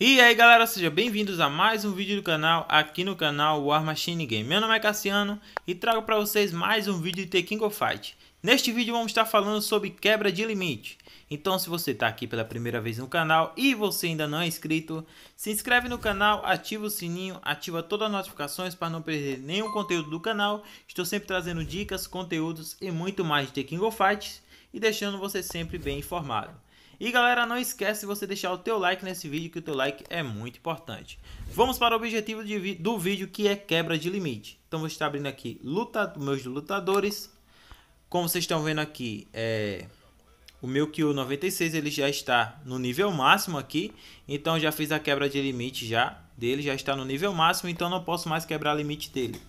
E aí galera, sejam bem-vindos a mais um vídeo do canal, aqui no canal War Machine Game. Meu nome é Cassiano e trago para vocês mais um vídeo de The King of Fight. Neste vídeo vamos estar falando sobre quebra de limite. Então se você está aqui pela primeira vez no canal e você ainda não é inscrito, se inscreve no canal, ativa o sininho, ativa todas as notificações para não perder nenhum conteúdo do canal. Estou sempre trazendo dicas, conteúdos e muito mais de The King of Fight e deixando você sempre bem informado. E galera, não esquece de você deixar o teu like nesse vídeo, que o teu like é muito importante. Vamos para o objetivo de, do vídeo, que é quebra de limite. Então vou estar abrindo aqui luta, meus lutadores. Como vocês estão vendo aqui, é, o meu Kyo 96 ele já está no nível máximo aqui. Então já fiz a quebra de limite já dele, já está no nível máximo, então não posso mais quebrar limite dele.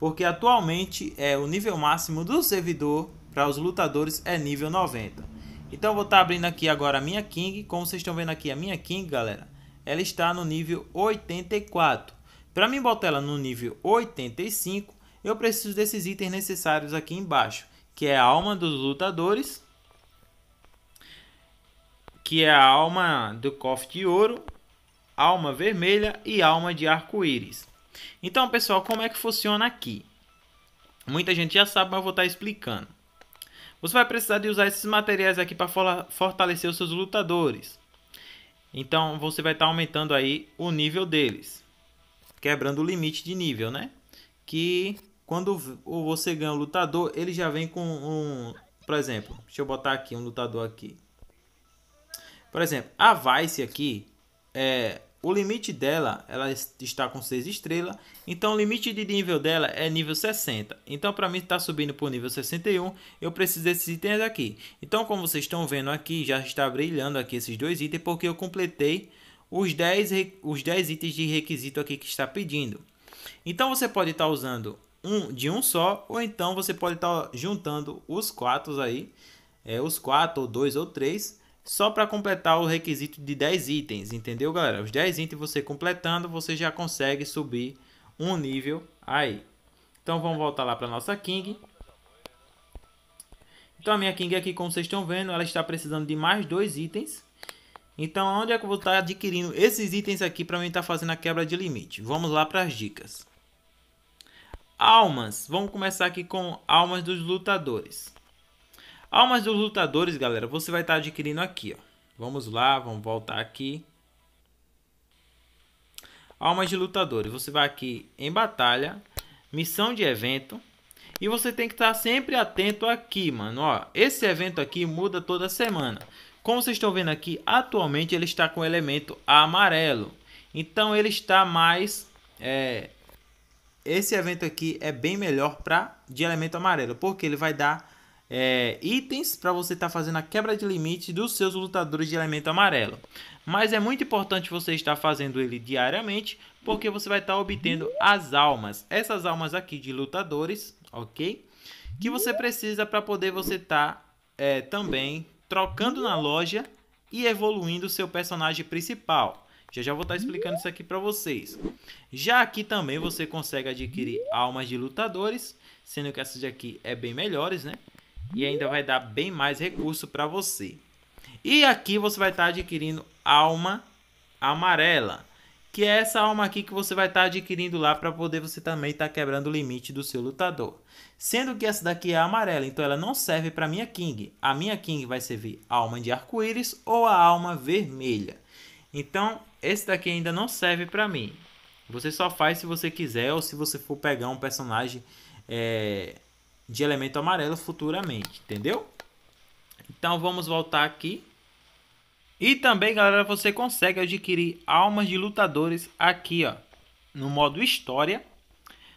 Porque atualmente é o nível máximo do servidor para os lutadores é nível 90. Então eu vou estar tá abrindo aqui agora a minha King. Como vocês estão vendo aqui, a minha King, galera, ela está no nível 84. Para mim botar ela no nível 85, eu preciso desses itens necessários aqui embaixo, que é a alma dos lutadores, que é a alma do cofre de ouro, alma vermelha e alma de arco-íris. Então, pessoal, como é que funciona aqui? Muita gente já sabe, mas eu vou estar tá explicando. Você vai precisar de usar esses materiais aqui para fortalecer os seus lutadores. Então você vai estar tá aumentando aí o nível deles, quebrando o limite de nível, né? Que quando você ganha o lutador, ele já vem com um, por exemplo, deixa eu botar aqui um lutador aqui. Por exemplo, a Vice aqui é o limite dela, ela está com 6 estrelas, então o limite de nível dela é nível 60. Então para mim está subindo para o nível 61, eu preciso desses itens aqui. Então como vocês estão vendo aqui, já está brilhando aqui esses dois itens, porque eu completei os 10, os 10 itens de requisito aqui que está pedindo. Então você pode estar tá usando um de um só, ou então você pode estar tá juntando os quatro aí, é, os quatro ou dois ou três, só para completar o requisito de 10 itens, entendeu, galera? Os 10 itens você completando, você já consegue subir um nível aí. Então vamos voltar lá para nossa King. Então a minha King aqui, como vocês estão vendo, ela está precisando de mais dois itens. Então onde é que eu vou estar adquirindo esses itens aqui para mim estar tá fazendo a quebra de limite? Vamos lá para as dicas. Almas. Vamos começar aqui com almas dos lutadores. Almas dos lutadores, galera, você vai estar tá adquirindo aqui, ó. Vamos lá, vamos voltar aqui. Almas de lutadores, você vai aqui em batalha, missão de evento. E você tem que estar tá sempre atento aqui, mano. Ó, esse evento aqui muda toda semana. Como vocês estão vendo aqui, atualmente ele está com o elemento amarelo. Então ele está mais... É, esse evento aqui é bem melhor para de elemento amarelo, porque ele vai dar é, itens para você estar tá fazendo a quebra de limite dos seus lutadores de elemento amarelo. Mas é muito importante você estar fazendo ele diariamente, porque você vai estar tá obtendo as almas. Essas almas aqui de lutadores, ok? Que você precisa para poder você estar tá, é, também trocando na loja e evoluindo seu personagem principal. Já já vou estar tá explicando isso aqui para vocês. Já aqui também você consegue adquirir almas de lutadores, sendo que essas aqui é bem melhores, né? e ainda vai dar bem mais recurso para você. E aqui você vai estar tá adquirindo alma amarela, que é essa alma aqui que você vai estar tá adquirindo lá para poder você também estar tá quebrando o limite do seu lutador. Sendo que essa daqui é amarela, então ela não serve para minha King. A minha King vai servir alma de arco-íris ou a alma vermelha. Então, esse daqui ainda não serve para mim. Você só faz se você quiser ou se você for pegar um personagem é, de elemento amarelo futuramente, entendeu? Então vamos voltar aqui. E também, galera, você consegue adquirir almas de lutadores aqui, ó, no modo história.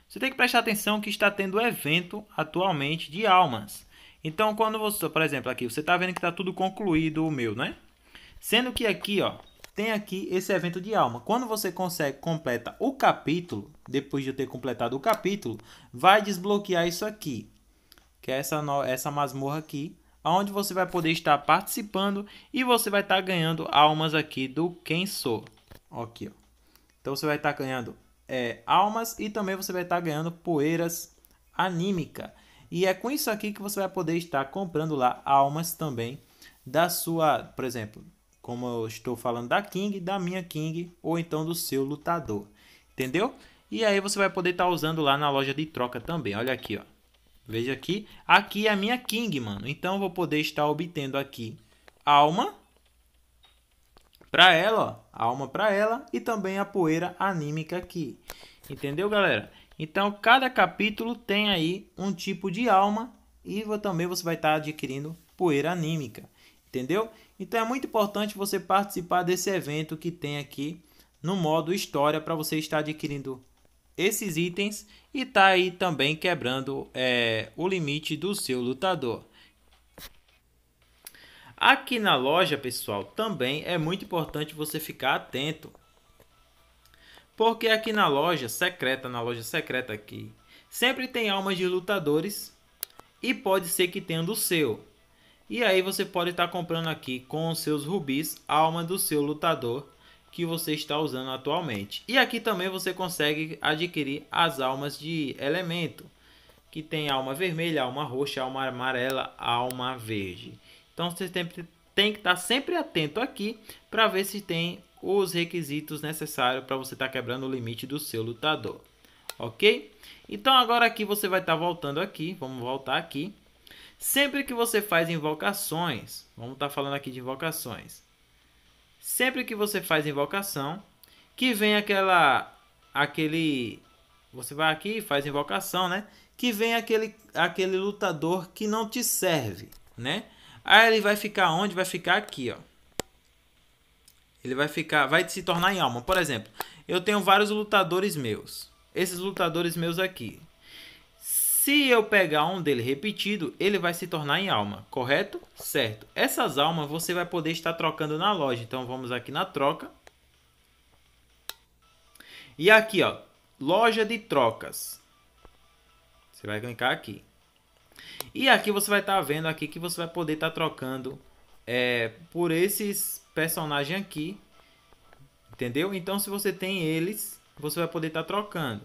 Você tem que prestar atenção que está tendo evento atualmente de almas. Então, quando você, por exemplo, aqui, você está vendo que está tudo concluído o meu, né? Sendo que aqui, ó, tem aqui esse evento de alma. Quando você consegue completa o capítulo, depois de eu ter completado o capítulo, vai desbloquear isso aqui que é essa, essa masmorra aqui, onde você vai poder estar participando e você vai estar ganhando almas aqui do Quem Sou. Aqui, ó. Então você vai estar ganhando é, almas e também você vai estar ganhando poeiras anímica. E é com isso aqui que você vai poder estar comprando lá almas também da sua, por exemplo, como eu estou falando da King, da minha King ou então do seu lutador, entendeu? E aí você vai poder estar usando lá na loja de troca também. Olha aqui, ó. Veja aqui. Aqui é a minha King, mano. Então, eu vou poder estar obtendo aqui alma para ela, ó. Alma para ela e também a poeira anímica aqui. Entendeu, galera? Então, cada capítulo tem aí um tipo de alma e também você vai estar adquirindo poeira anímica. Entendeu? Então, é muito importante você participar desse evento que tem aqui no modo história para você estar adquirindo esses itens e está aí também quebrando é, o limite do seu lutador. Aqui na loja, pessoal, também é muito importante você ficar atento. Porque aqui na loja secreta, na loja secreta aqui, sempre tem almas de lutadores e pode ser que tenha do seu. E aí você pode estar tá comprando aqui com os seus rubis alma do seu lutador que você está usando atualmente. E aqui também você consegue adquirir as almas de elemento, que tem alma vermelha, alma roxa, alma amarela, alma verde. Então você tem, tem que estar sempre atento aqui para ver se tem os requisitos necessários para você estar tá quebrando o limite do seu lutador. Ok? Então agora aqui você vai estar tá voltando aqui, vamos voltar aqui. Sempre que você faz invocações, vamos estar tá falando aqui de invocações sempre que você faz invocação, que vem aquela aquele você vai aqui, faz invocação, né? Que vem aquele aquele lutador que não te serve, né? Aí ele vai ficar onde? Vai ficar aqui, ó. Ele vai ficar, vai se tornar em alma. Por exemplo, eu tenho vários lutadores meus. Esses lutadores meus aqui, se eu pegar um dele repetido, ele vai se tornar em alma, correto? Certo. Essas almas você vai poder estar trocando na loja. Então vamos aqui na troca. E aqui, ó, loja de trocas. Você vai clicar aqui. E aqui você vai estar tá vendo aqui que você vai poder estar tá trocando é, por esses personagens aqui. Entendeu? Então se você tem eles, você vai poder estar tá trocando.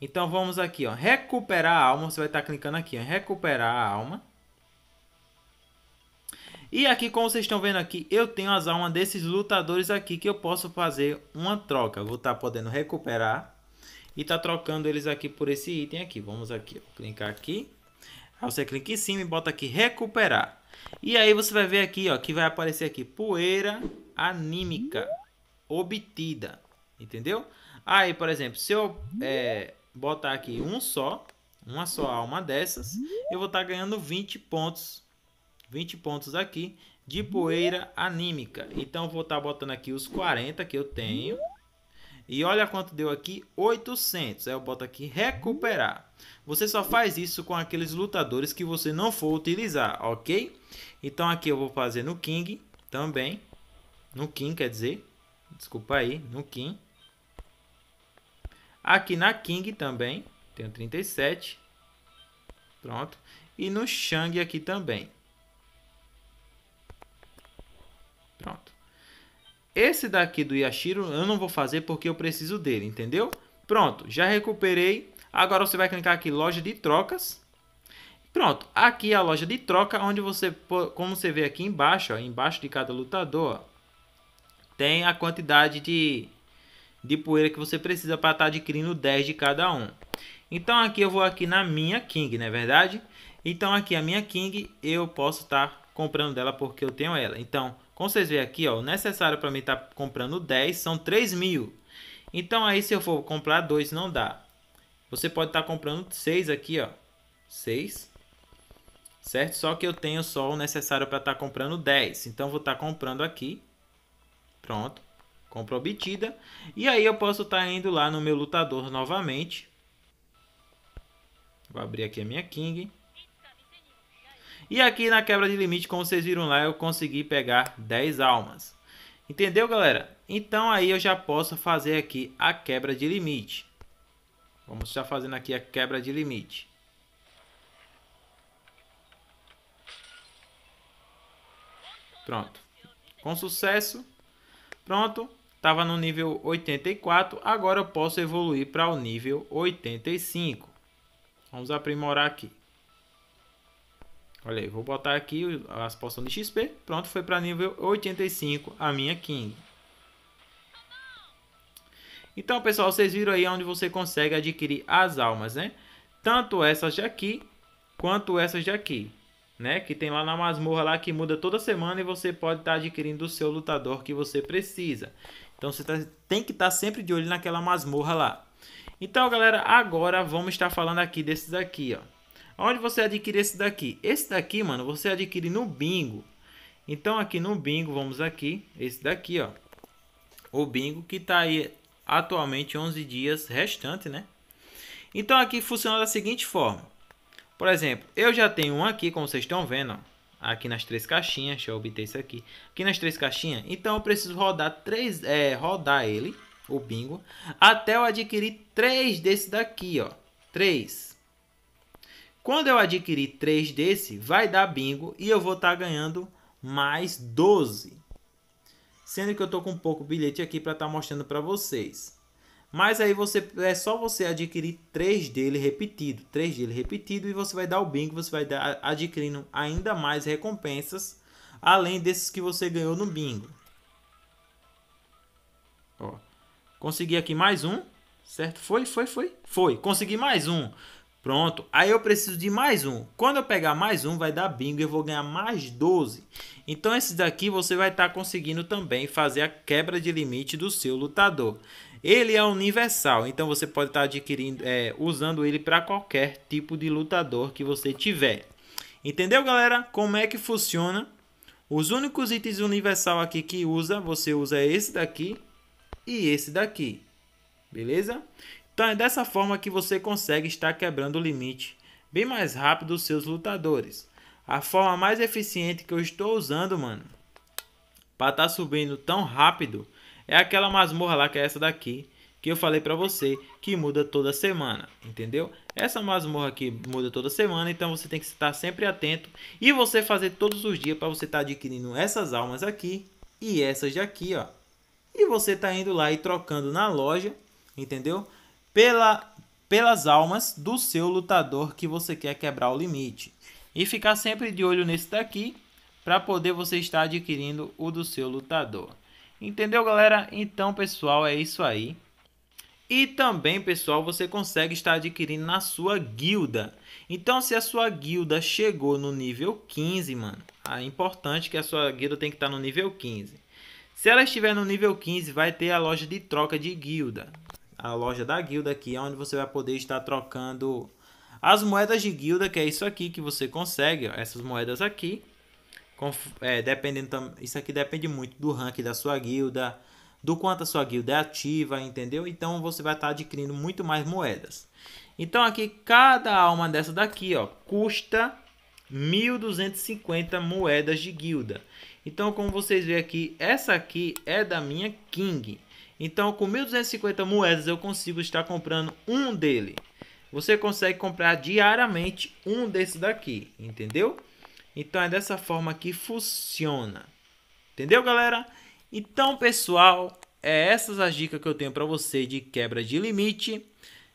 Então vamos aqui, ó, recuperar a alma, você vai estar tá clicando aqui, ó, recuperar a alma. E aqui, como vocês estão vendo aqui, eu tenho as almas desses lutadores aqui que eu posso fazer uma troca. Vou estar tá podendo recuperar e tá trocando eles aqui por esse item aqui. Vamos aqui, ó, clicar aqui. Aí você clica em cima e bota aqui recuperar. E aí você vai ver aqui, ó, que vai aparecer aqui poeira anímica obtida, entendeu? Aí, por exemplo, se eu é, botar aqui um só, uma só alma dessas, eu vou estar tá ganhando 20 pontos. 20 pontos aqui de poeira anímica. Então vou estar tá botando aqui os 40 que eu tenho. E olha quanto deu aqui, 800. Aí eu boto aqui recuperar. Você só faz isso com aqueles lutadores que você não for utilizar, ok? Então aqui eu vou fazer no King também. No King, quer dizer. Desculpa aí, no King. Aqui na King também, tenho 37. Pronto. E no Shang aqui também. Pronto. Esse daqui do Yashiro eu não vou fazer porque eu preciso dele, entendeu? Pronto, já recuperei. Agora você vai clicar aqui loja de trocas. Pronto, aqui é a loja de troca onde você, como você vê aqui embaixo, ó, embaixo de cada lutador, ó, tem a quantidade de de poeira que você precisa para estar tá adquirindo 10 de cada um. Então aqui eu vou aqui na minha King, não é verdade? Então aqui a minha King eu posso estar tá comprando dela porque eu tenho ela. Então, como vocês veem aqui, ó, o necessário para mim estar tá comprando 10 são 3 mil. Então aí se eu for comprar 2 não dá. Você pode estar tá comprando 6 aqui, ó. 6 certo? Só que eu tenho só o necessário para estar tá comprando 10. Então, vou estar tá comprando aqui. Pronto obtida. E aí eu posso estar tá indo lá no meu lutador novamente. Vou abrir aqui a minha King. E aqui na quebra de limite, como vocês viram lá, eu consegui pegar 10 almas. Entendeu, galera? Então aí eu já posso fazer aqui a quebra de limite. Vamos já fazendo aqui a quebra de limite. Pronto. Com sucesso. Pronto estava no nível 84, agora eu posso evoluir para o nível 85. Vamos aprimorar aqui. Olha aí, vou botar aqui as poções de XP. Pronto, foi para nível 85 a minha King. Então, pessoal, vocês viram aí onde você consegue adquirir as almas, né? Tanto essas aqui quanto essas aqui, né? Que tem lá na masmorra lá que muda toda semana e você pode estar tá adquirindo o seu lutador que você precisa. Então você tá, tem que estar tá sempre de olho naquela masmorra lá. Então, galera, agora vamos estar falando aqui desses aqui, ó. Onde você adquire esse daqui? Esse daqui, mano, você adquire no bingo. Então aqui no bingo, vamos aqui, esse daqui, ó. O bingo que tá aí atualmente 11 dias restante, né? Então aqui funciona da seguinte forma. Por exemplo, eu já tenho um aqui, como vocês estão vendo, ó aqui nas três caixinhas, deixa eu obter isso aqui, aqui nas três caixinhas, então eu preciso rodar, três, é, rodar ele, o bingo, até eu adquirir três desse daqui, ó, três. Quando eu adquirir três desse, vai dar bingo e eu vou estar tá ganhando mais 12. Sendo que eu estou com pouco bilhete aqui para estar tá mostrando para vocês. Mas aí você é só você adquirir três dele repetido, três dele repetido e você vai dar o bingo, você vai dar, adquirindo ainda mais recompensas além desses que você ganhou no bingo. Ó. Consegui aqui mais um, certo? Foi, foi, foi. Foi, consegui mais um. Pronto, aí eu preciso de mais um. Quando eu pegar mais um, vai dar bingo e eu vou ganhar mais 12. Então esses daqui você vai estar tá conseguindo também fazer a quebra de limite do seu lutador. Ele é universal, então você pode estar adquirindo, é, usando ele para qualquer tipo de lutador que você tiver. Entendeu, galera? Como é que funciona? Os únicos itens universal aqui que usa, você usa esse daqui e esse daqui. Beleza? Então é dessa forma que você consegue estar quebrando o limite bem mais rápido os seus lutadores. A forma mais eficiente que eu estou usando, mano, para estar tá subindo tão rápido é aquela masmorra lá que é essa daqui que eu falei para você que muda toda semana, entendeu? Essa masmorra aqui muda toda semana, então você tem que estar sempre atento e você fazer todos os dias para você estar tá adquirindo essas almas aqui e essas daqui, ó. E você tá indo lá e trocando na loja, entendeu? Pela, pelas almas do seu lutador que você quer quebrar o limite. E ficar sempre de olho nesse daqui para poder você estar adquirindo o do seu lutador. Entendeu, galera? Então, pessoal, é isso aí. E também, pessoal, você consegue estar adquirindo na sua guilda. Então, se a sua guilda chegou no nível 15, mano, ah, é importante que a sua guilda tem que estar no nível 15. Se ela estiver no nível 15, vai ter a loja de troca de guilda. A loja da guilda aqui é onde você vai poder estar trocando as moedas de guilda, que é isso aqui que você consegue, ó, essas moedas aqui. É, dependendo isso aqui depende muito do rank da sua guilda, do quanto a sua guilda é ativa, entendeu? Então você vai estar tá adquirindo muito mais moedas. Então aqui cada alma dessa daqui, ó, custa 1250 moedas de guilda. Então, como vocês veem aqui, essa aqui é da minha King. Então, com 1250 moedas eu consigo estar comprando um dele. Você consegue comprar diariamente um desse daqui, entendeu? Então é dessa forma que funciona. Entendeu, galera? Então, pessoal, é essas as dicas que eu tenho para você de quebra de limite.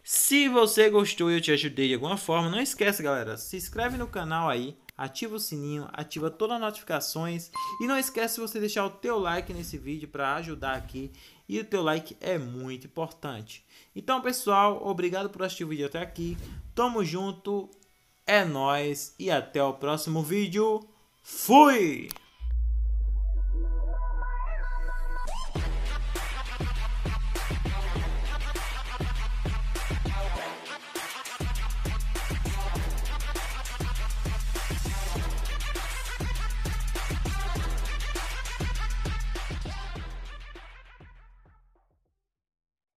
Se você gostou e eu te ajudei de alguma forma, não esquece, galera, se inscreve no canal aí, ativa o sininho, ativa todas as notificações e não esquece você deixar o teu like nesse vídeo para ajudar aqui e o teu like é muito importante. Então, pessoal, obrigado por assistir o vídeo até aqui. Tamo junto. É nós e até o próximo vídeo. Fui!